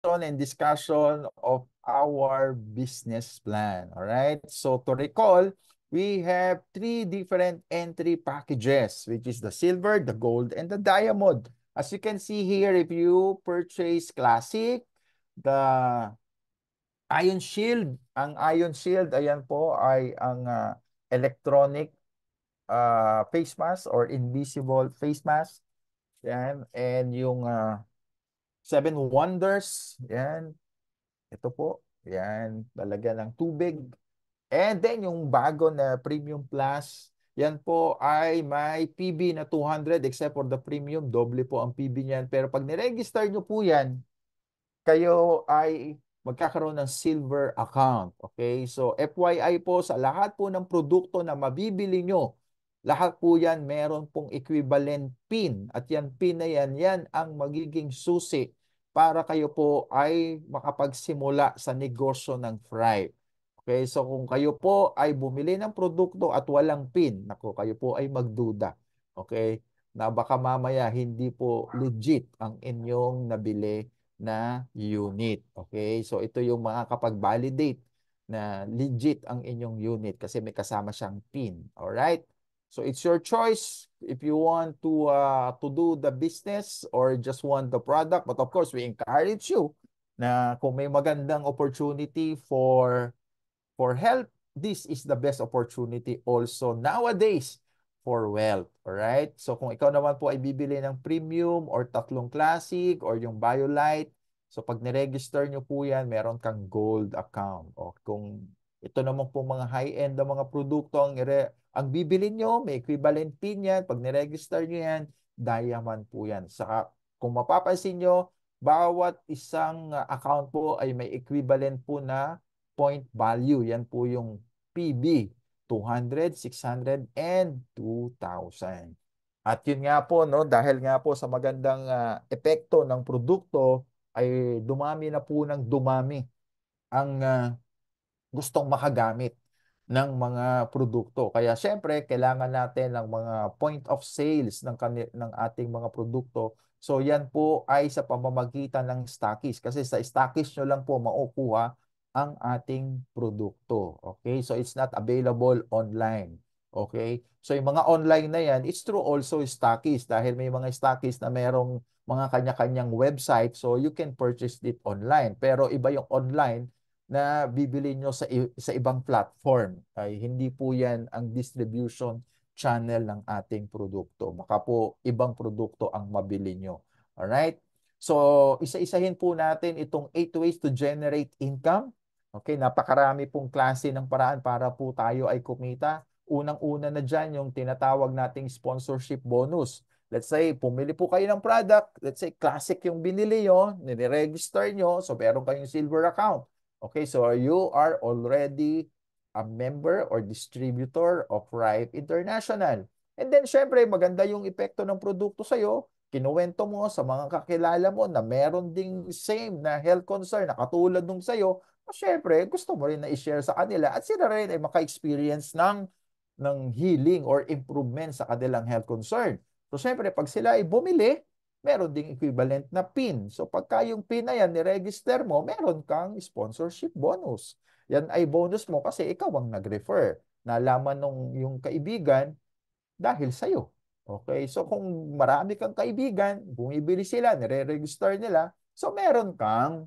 and discussion of our business plan. All right. So to recall, we have three different entry packages, which is the silver, the gold, and the diamond. As you can see here, if you purchase classic, the ion shield, ang ion shield, ayan po, ay ang uh, electronic uh, face mask or invisible face mask. Yan. And yung uh, Seven wonders. Yan. Ito po. Yan. Talaga ng tubig. And then yung bago na premium plus. Yan po ay may PB na 200 except for the premium. Doble po ang PB niyan. Pero pag niregister nyo po yan, kayo ay magkakaroon ng silver account. Okay? So FYI po sa lahat po ng produkto na mabibili nyo lahat po yan meron pong equivalent pin at yan pin na yan, yan ang magiging susi para kayo po ay makapagsimula sa negosyo ng fry. Okay, so kung kayo po ay bumili ng produkto at walang pin, nako kayo po ay magduda. Okay, na baka mamaya hindi po legit ang inyong nabili na unit. Okay, so ito yung makakapag-validate na legit ang inyong unit kasi may kasama siyang pin. All right? So it's your choice if you want to uh, to do the business or just want the product. But of course, we encourage you na kung may magandang opportunity for for health, this is the best opportunity also nowadays for wealth. All right. So kung ikaw naman po ay bibili ng premium or tatlong classic or yung BioLite, so pag niregister nyo po yan, meron kang gold account. O kung ito naman po mga high-end na mga produkto ang, ang bibili nyo, may equivalent pin yan. Pag niregister nyo yan, diamond po yan. Saka kung mapapansin nyo, bawat isang ah, account po ay may equivalent po na point value. Yan po yung PB, 200, 600, and 2,000. At yun nga po, no, dahil nga po sa magandang uh, epekto ng produkto, ay dumami na po ng dumami ang uh, gustong makagamit ng mga produkto. Kaya syempre, kailangan natin ng mga point of sales ng, ng ating mga produkto. So yan po ay sa pamamagitan ng stockies. Kasi sa stockies nyo lang po maukuha ang ating produkto. Okay? So it's not available online. Okay? So yung mga online na yan, it's true also stockies dahil may mga stockies na merong mga kanya-kanyang website so you can purchase it online. Pero iba yung online na bibili nyo sa, sa ibang platform. Ay, hindi po yan ang distribution channel ng ating produkto. Baka po ibang produkto ang mabili nyo. Alright? So, isa-isahin po natin itong 8 ways to generate income. Okay, napakarami pong klase ng paraan para po tayo ay kumita. Unang-una na dyan yung tinatawag nating sponsorship bonus. Let's say, pumili po kayo ng product. Let's say, classic yung binili nyo, niregister nyo, so meron kayong silver account. Okay, so you are already a member or distributor of Ripe International. And then syempre maganda yung epekto ng produkto sa'yo. Kinuwento mo sa mga kakilala mo na meron ding same na health concern na katulad nung sa'yo. O syempre gusto mo rin na i-share sa kanila at sila rin ay maka-experience ng, ng healing or improvement sa kanilang health concern. So syempre pag sila ay bumili, meron ding equivalent na PIN. So pagka yung PIN na yan, niregister mo, meron kang sponsorship bonus. Yan ay bonus mo kasi ikaw ang nag-refer. Nalaman nung yung kaibigan dahil sa'yo. Okay, so kung marami kang kaibigan, bumibili sila, nire-register nila, so meron kang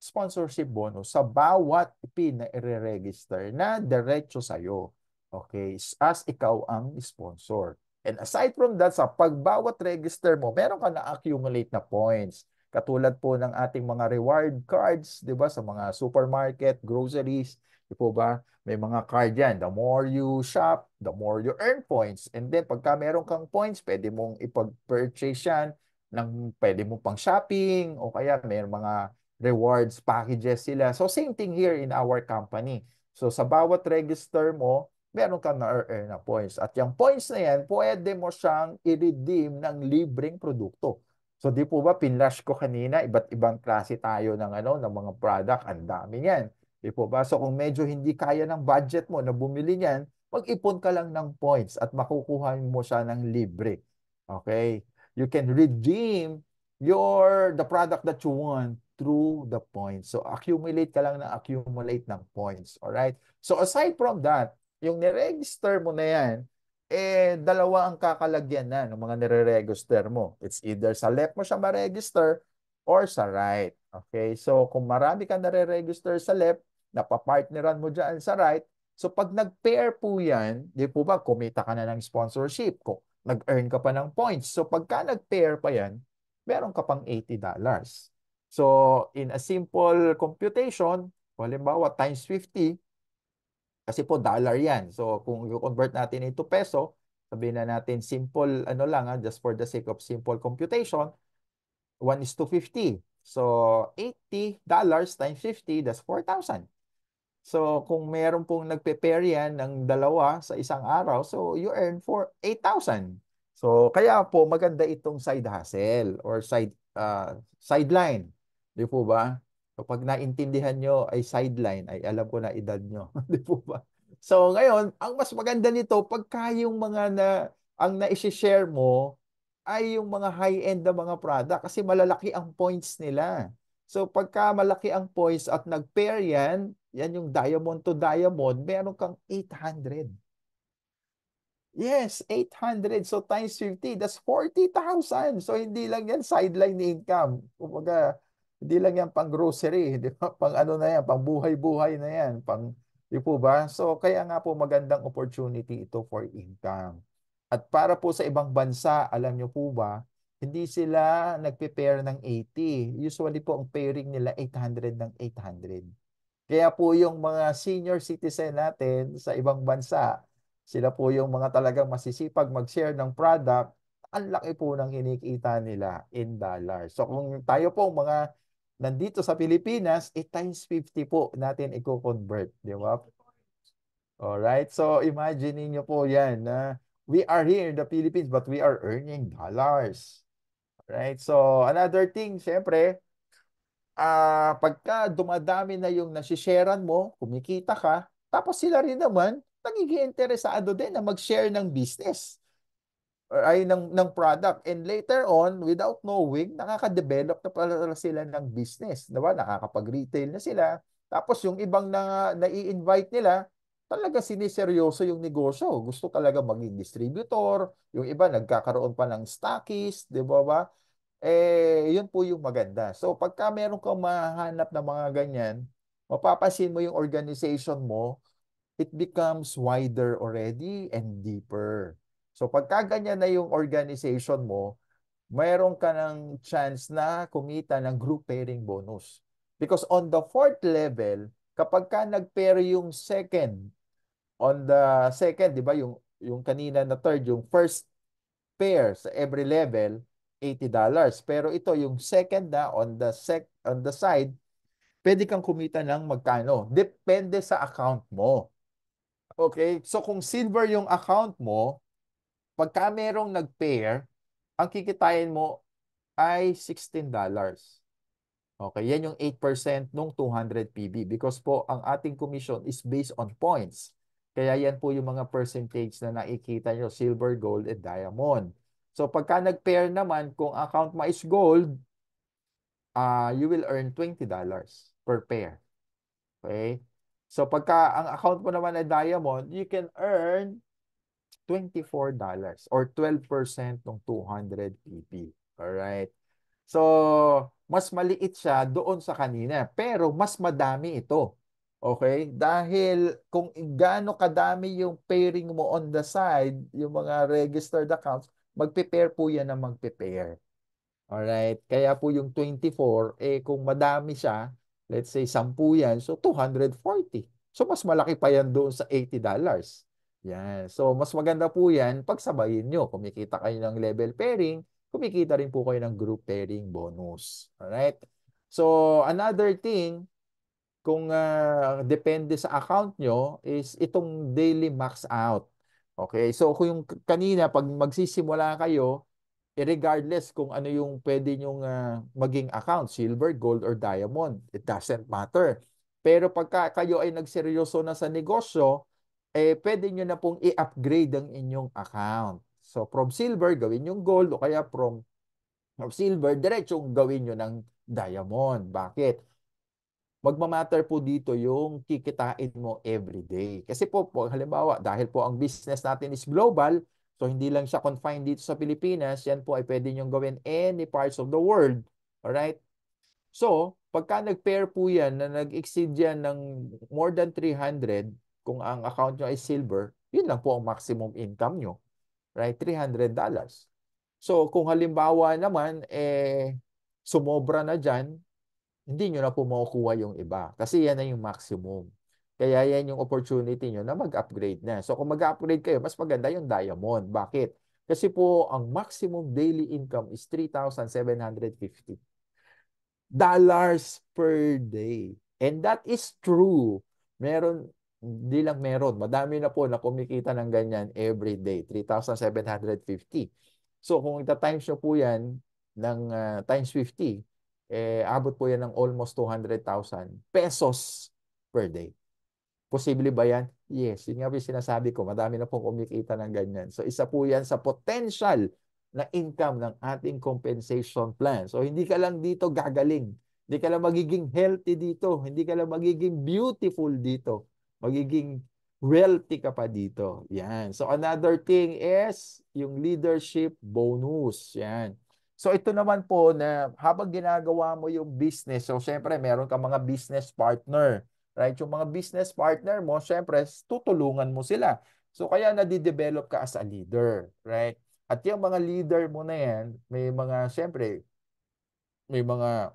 sponsorship bonus sa bawat PIN na ire register na diretso sa'yo. Okay, as ikaw ang sponsor. And aside from that, sa pagbawat register mo, meron ka na-accumulate na points. Katulad po ng ating mga reward cards, di ba, sa mga supermarket, groceries, di po ba? May mga card yan. The more you shop, the more you earn points. And then, pagka meron kang points, pwede mong ipag-purchase yan ng pwede mo pang shopping o kaya may mga rewards packages sila. So same thing here in our company. So sa bawat register mo, meron ka na earn na points. At yung points na yan, pwede mo siyang i-redeem ng libreng produkto. So di po ba pinlash ko kanina, iba't ibang klase tayo ng ano ng mga product, ang dami niyan. Di po ba? So kung medyo hindi kaya ng budget mo na bumili niyan, mag-ipon ka lang ng points at makukuha mo siya ng libre. Okay? You can redeem your the product that you want through the points. So accumulate ka lang ng accumulate ng points. All right? So aside from that, yung nire-register mo na yan, eh, dalawa ang kakalagyan na ng mga nire-register mo. It's either sa left mo siya ma-register or sa right. Okay? So, kung marami ka nare-register sa left, napapartneran mo dyan sa right, so pag nag-pair po yan, di po ba, kumita ka na ng sponsorship ko, nag-earn ka pa ng points. So, pagka nag-pair pa yan, meron ka pang $80. So, in a simple computation, halimbawa times 50, kasi po dollar yan. So kung i-convert natin ito peso, sabihin na natin simple ano lang ha, ah, just for the sake of simple computation, 1 is to 50. So 80 dollars times 50, that's 4,000. So kung meron pong nagpe-pair yan ng dalawa sa isang araw, so you earn for 8,000. So kaya po maganda itong side hustle or side uh, sideline. Di po ba? pag naintindihan nyo ay sideline, ay alam ko na edad nyo. Di po ba? So ngayon, ang mas maganda nito, pagka yung mga na, ang na-share mo ay yung mga high-end na mga product kasi malalaki ang points nila. So pagka malaki ang points at nag-pair yan, yan yung diamond to diamond, meron kang 800. Yes, 800. So times 50, that's 40,000. So hindi lang yan sideline income. Kumbaga, hindi lang yan pang grocery, di ba? Pang ano na yan, pang buhay-buhay na yan, pang, di po ba? So, kaya nga po magandang opportunity ito for income. At para po sa ibang bansa, alam nyo po ba, hindi sila nagpe-pair ng 80. Usually po ang pairing nila 800 ng 800. Kaya po yung mga senior citizen natin sa ibang bansa, sila po yung mga talagang masisipag mag-share ng product, ang laki po ng kinikita nila in dollars. So kung tayo po mga nandito sa Pilipinas, eh times 50 po natin i-convert, di ba? Alright, so imagine niyo po yan na we are here in the Philippines but we are earning dollars. Alright, so another thing, syempre, uh, pagka dumadami na yung nasisharean mo, kumikita ka, tapos sila rin naman, nagiging interesado din na mag-share ng business ay ng ng product and later on without knowing nakaka-develop na pala sila ng business, 'di ba? Nakakapag-retail na sila. Tapos yung ibang na nai-invite nila, talaga siniseryoso yung negosyo. Gusto talaga maging distributor, yung iba nagkakaroon pa ng stockist, 'di ba ba? Eh, yun po yung maganda. So pagka meron kang mahanap na mga ganyan, mapapasin mo yung organization mo, it becomes wider already and deeper. So pagka ganyan na yung organization mo, mayroon ka ng chance na kumita ng group pairing bonus. Because on the fourth level, kapag ka nag-pair yung second, on the second, di ba, yung, yung kanina na third, yung first pair sa every level, $80. Pero ito, yung second na on the, sec, on the side, pwede kang kumita ng magkano. Depende sa account mo. Okay? So kung silver yung account mo, pagka merong nag-pair, ang kikitain mo ay $16. Okay, yan yung 8% nung 200 PB because po ang ating commission is based on points. Kaya yan po yung mga percentage na nakikita nyo, silver, gold, and diamond. So pagka nag-pair naman, kung account mo is gold, uh, you will earn $20 per pair. Okay? So pagka ang account mo naman ay diamond, you can earn $24 or 12% ng 200 PP. Alright? So, mas maliit siya doon sa kanina. Pero mas madami ito. Okay? Dahil kung gaano kadami yung pairing mo on the side, yung mga registered accounts, magpe-pair po yan ng magpe-pair. Alright? Kaya po yung 24, eh kung madami siya, let's say 10 yan, so 240. So mas malaki pa yan doon sa $80. Yan. So, mas maganda po yan pag sabayin nyo. Kumikita kayo ng level pairing, kumikita rin po kayo ng group pairing bonus. Alright? So, another thing, kung uh, depende sa account nyo, is itong daily max out. Okay? So, kung yung kanina, pag magsisimula kayo, regardless kung ano yung pwede nyong uh, maging account, silver, gold, or diamond, it doesn't matter. Pero pagka kayo ay nagseryoso na sa negosyo, eh pwede nyo na pong i-upgrade ang inyong account. So from silver, gawin yung gold o kaya from silver, diretsong gawin nyo ng diamond. Bakit? Magmamatter po dito yung kikitain mo everyday. Kasi po, po, halimbawa, dahil po ang business natin is global, so hindi lang siya confined dito sa Pilipinas, yan po ay pwede nyo gawin any parts of the world. Alright? So, pagka nag-pair po yan na nag-exceed yan ng more than 300, kung ang account nyo ay silver, yun lang po ang maximum income nyo. Right? $300. So, kung halimbawa naman, eh, sumobra na dyan, hindi nyo na po makukuha yung iba. Kasi yan na yung maximum. Kaya yan yung opportunity nyo na mag-upgrade na. So, kung mag-upgrade kayo, mas maganda yung diamond. Bakit? Kasi po, ang maximum daily income is 3,750 dollars per day. And that is true. Meron hindi lang meron. Madami na po na kumikita ng ganyan every day. 3,750. So kung ita-times nyo po yan ng uh, times 50, eh, abot po yan ng almost 200,000 pesos per day. Posible ba yan? Yes, yun nga po yung sinasabi ko. Madami na pong kumikita ng ganyan. So isa po yan sa potential na income ng ating compensation plan. So hindi ka lang dito gagaling. Hindi ka lang magiging healthy dito. Hindi ka lang magiging beautiful dito. Magiging wealthy ka pa dito. Yan. So another thing is yung leadership bonus. Yan. So ito naman po na habang ginagawa mo yung business, so syempre meron ka mga business partner. Right? Yung mga business partner mo, syempre tutulungan mo sila. So kaya nadidevelop ka as a leader. Right? At yung mga leader mo na yan, may mga syempre, may mga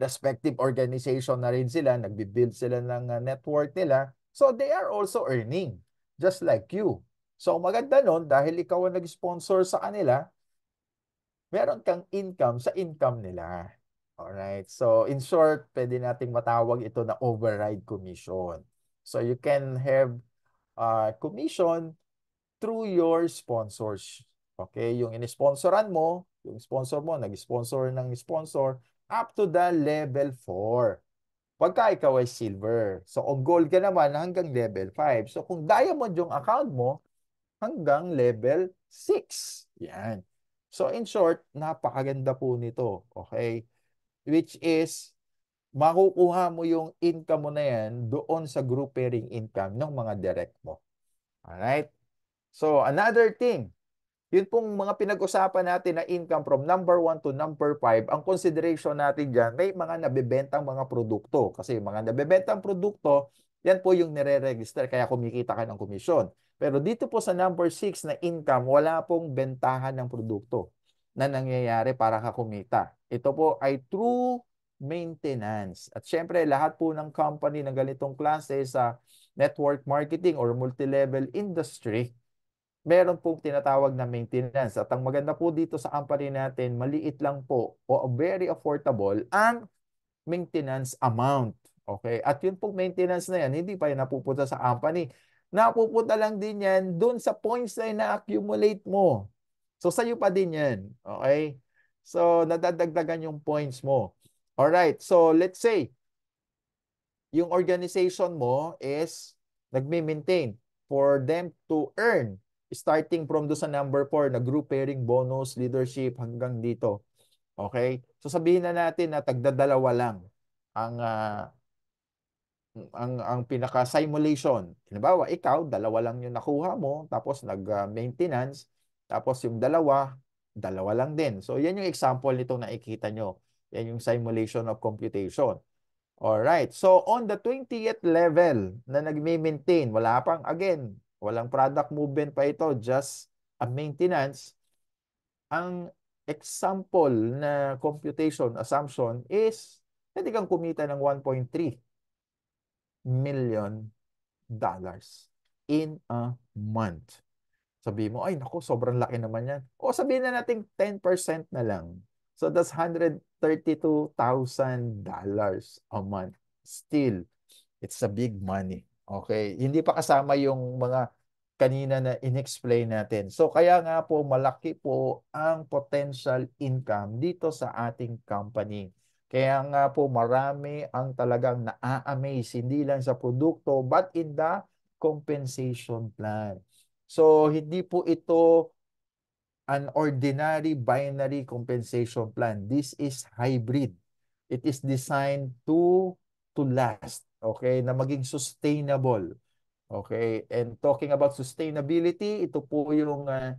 respective organization na rin sila, nagbi-build sila ng ah, network nila. So they are also earning, just like you. So maganda nun, dahil ikaw ang nag-sponsor sa kanila, meron kang income sa income nila. Alright, so in short, pwede nating matawag ito na override commission. So you can have uh, commission through your sponsors. Okay, yung in-sponsoran mo, yung sponsor mo, nag-sponsor ng sponsor, up to the level 4. Pagka ikaw ay silver. So, o gold ka naman hanggang level 5. So, kung diamond yung account mo, hanggang level 6. Yan. So, in short, napakaganda po nito. Okay? Which is, makukuha mo yung income mo na yan doon sa group pairing income ng mga direct mo. Alright? So, another thing, yun pong mga pinag-usapan natin na income from number 1 to number 5, ang consideration natin dyan, may mga nabebentang mga produkto. Kasi mga nabebentang produkto, yan po yung nire-register kaya kumikita ka ng komisyon. Pero dito po sa number 6 na income, wala pong bentahan ng produkto na nangyayari para ka kumita. Ito po ay true maintenance. At syempre, lahat po ng company ng ganitong klase sa network marketing or multi-level industry, meron pong tinatawag na maintenance. At ang maganda po dito sa company natin, maliit lang po o very affordable ang maintenance amount. Okay? At yun pong maintenance na yan, hindi pa yan napupunta sa company. Napupunta lang din yan dun sa points na na-accumulate mo. So, sa'yo pa din yan. Okay? So, nadadagdagan yung points mo. Alright, so let's say, yung organization mo is nagme-maintain for them to earn starting from do sa number 4 na group pairing, bonus, leadership hanggang dito. Okay? So sabihin na natin na tagdadalawa lang ang uh, ang ang pinaka simulation. Halimbawa, ikaw dalawa lang yung nakuha mo tapos nag-maintenance tapos yung dalawa dalawa lang din. So yan yung example nitong nakikita nyo. Yan yung simulation of computation. All right. So on the 20th level na nagme-maintain, wala pang again Walang product movement pa ito, just a maintenance. Ang example na computation assumption is pwede kang kumita ng 1.3 million dollars in a month. Sabi mo, ay nako, sobrang laki naman yan. O sabihin na natin 10% na lang. So that's $132,000 a month. Still, it's a big money. Okay, hindi pa kasama yung mga kanina na inexplain natin. So kaya nga po malaki po ang potential income dito sa ating company. Kaya nga po marami ang talagang naa-amaze hindi lang sa produkto but in the compensation plan. So hindi po ito an ordinary binary compensation plan. This is hybrid. It is designed to to last okay, na maging sustainable. Okay, and talking about sustainability, ito po yung uh,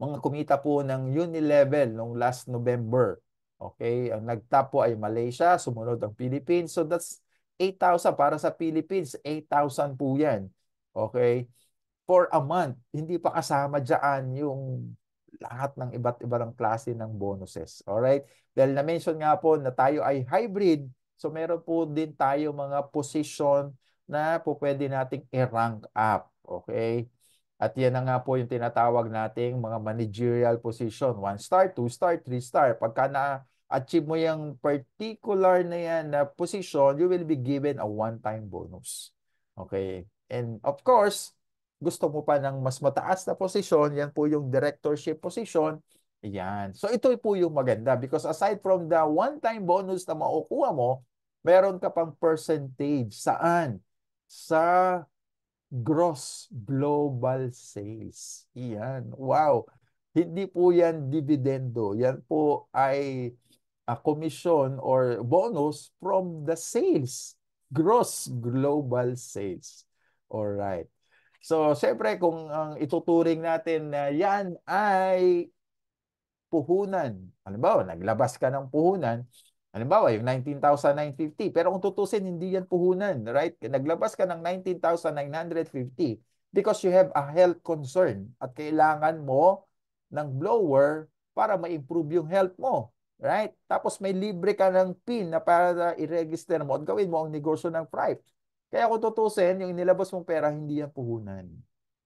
mga kumita po ng Unilevel noong last November. Okay, ang nagtap ay Malaysia, sumunod ang Philippines. So that's 8,000 para sa Philippines, 8,000 po 'yan. Okay? For a month, hindi pa kasama diyan yung lahat ng iba't ibang klase ng bonuses. All right? Dahil na-mention nga po na tayo ay hybrid, So meron po din tayo mga position na po pwede nating i-rank up. Okay? At yan na nga po yung tinatawag nating mga managerial position. One star, two star, three star. Pagka na-achieve mo yung particular na yan na position, you will be given a one-time bonus. Okay? And of course, gusto mo pa ng mas mataas na position, yan po yung directorship position, Ayan. So ito po yung maganda because aside from the one-time bonus na makukuha mo, meron ka pang percentage. Saan? Sa gross global sales. Iyan. Wow. Hindi po yan dividendo. Yan po ay a commission or bonus from the sales. Gross global sales. All right. So, syempre kung ang ituturing natin na yan ay puhunan. Halimbawa, naglabas ka ng puhunan. Halimbawa, yung 19,950. Pero kung tutusin, hindi yan puhunan, right? Naglabas ka ng 19,950 because you have a health concern at kailangan mo ng blower para ma-improve yung health mo. Right? Tapos may libre ka ng PIN na para i-register mo at gawin mo ang negosyo ng Thrive. Kaya kung tutusin, yung inilabas mong pera, hindi yan puhunan.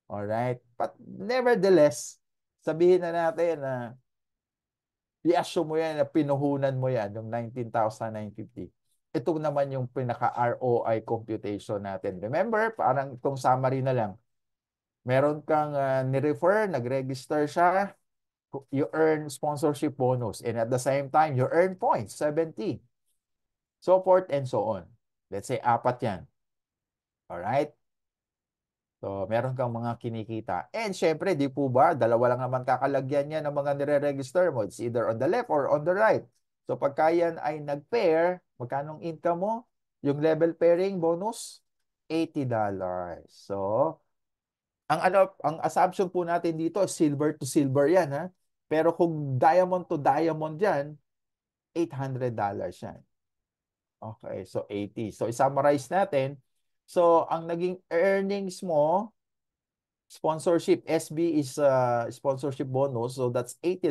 Alright? But nevertheless, sabihin na natin na i-assume mo yan na pinuhunan mo yan, yung 19,950. Ito naman yung pinaka-ROI computation natin. Remember, parang itong summary na lang. Meron kang uh, ni-refer, nag-register siya, you earn sponsorship bonus. And at the same time, you earn points, 70. So forth and so on. Let's say, apat yan. Alright? So, meron kang mga kinikita. And syempre, di po ba, dalawa lang naman kakalagyan yan ng mga nire-register mo. It's either on the left or on the right. So, pagka yan ay nag-pair, magkano income mo? Yung level pairing bonus, $80. So, ang ano, ang assumption po natin dito, silver to silver yan ha. Pero kung diamond to diamond yan, $800 yan. Okay, so 80. So, i-summarize natin, So, ang naging earnings mo, sponsorship, SB is uh, sponsorship bonus. So, that's $80.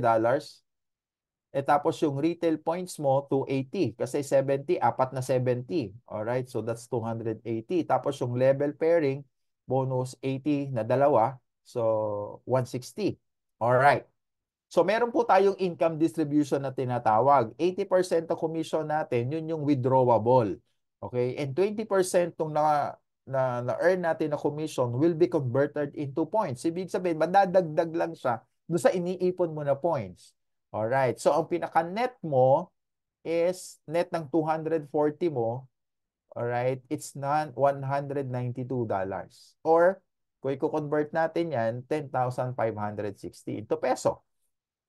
Eh, tapos yung retail points mo, 280. Kasi 70, apat na 70. Alright, so that's 280. Tapos yung level pairing, bonus 80 na dalawa. So, 160. Alright. So, meron po tayong income distribution na tinatawag. 80% na commission natin, yun yung withdrawable. Okay? And 20% tong na, na, na earn natin na commission will be converted into points. Ibig sabihin, madadagdag lang siya do sa iniipon mo na points. Alright. So, ang pinaka-net mo is net ng 240 mo. Alright. It's not $192. Or, kung i-convert natin yan, 10,560 into peso.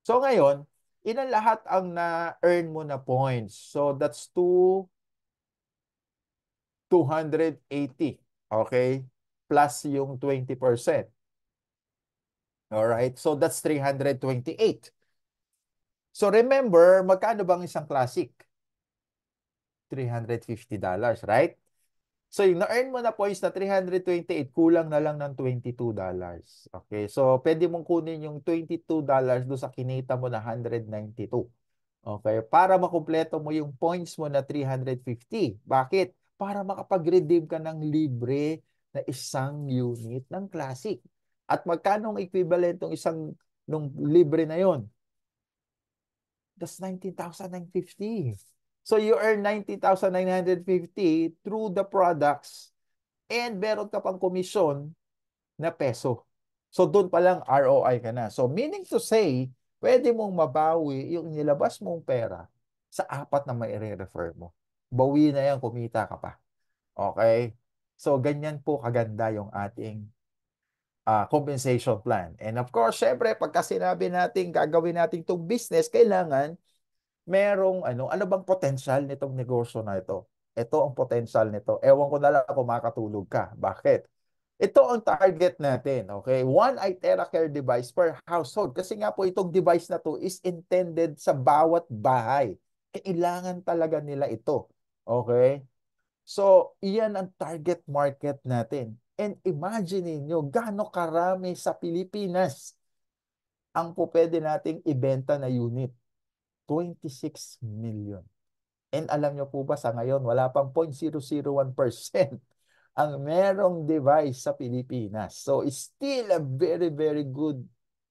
So, ngayon, ilan lahat ang na-earn mo na points? So, that's 2 280. Okay? Plus yung 20%. Alright? So that's 328. So remember, magkano bang isang classic? $350, right? So yung na-earn mo na points na 328, kulang na lang ng $22. Okay, so pwede mong kunin yung $22 do sa kinita mo na 192. Okay, para makumpleto mo yung points mo na 350. Bakit? para makapag-redeem ka ng libre na isang unit ng classic. At magkano ang equivalent ng isang nung libre na yon? That's 19,950. So you earn 19,950 through the products and meron ka pang komisyon na peso. So doon pa lang ROI ka na. So meaning to say, pwede mong mabawi yung nilabas mong pera sa apat na maire-refer mo bawi na yan, kumita ka pa. Okay? So, ganyan po kaganda yung ating uh, compensation plan. And of course, syempre, pagka sinabi natin, gagawin natin itong business, kailangan merong ano, ano bang potential nitong negosyo na ito? Ito ang potential nito. Ewan ko na lang kung makatulog ka. Bakit? Ito ang target natin, okay? One iTera Care device per household. Kasi nga po itong device na to is intended sa bawat bahay. Kailangan talaga nila ito. Okay? So, iyan ang target market natin. And imagine niyo gaano karami sa Pilipinas ang po pwede nating ibenta na unit. 26 million. And alam nyo po ba sa ngayon, wala pang 0.001% ang merong device sa Pilipinas. So it's still a very, very good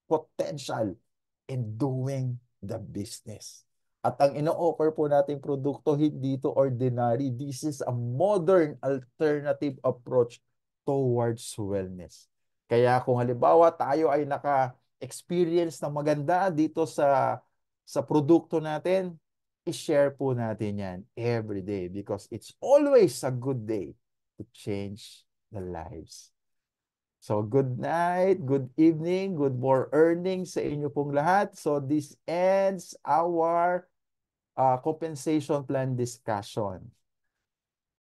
potential in doing the business. At ang ino-offer po nating produkto, hindi to ordinary. This is a modern alternative approach towards wellness. Kaya kung halimbawa tayo ay naka-experience ng maganda dito sa sa produkto natin, i-share po natin yan every day because it's always a good day to change the lives. So good night, good evening, good more earnings sa inyo pong lahat. So this ends our uh, compensation plan discussion.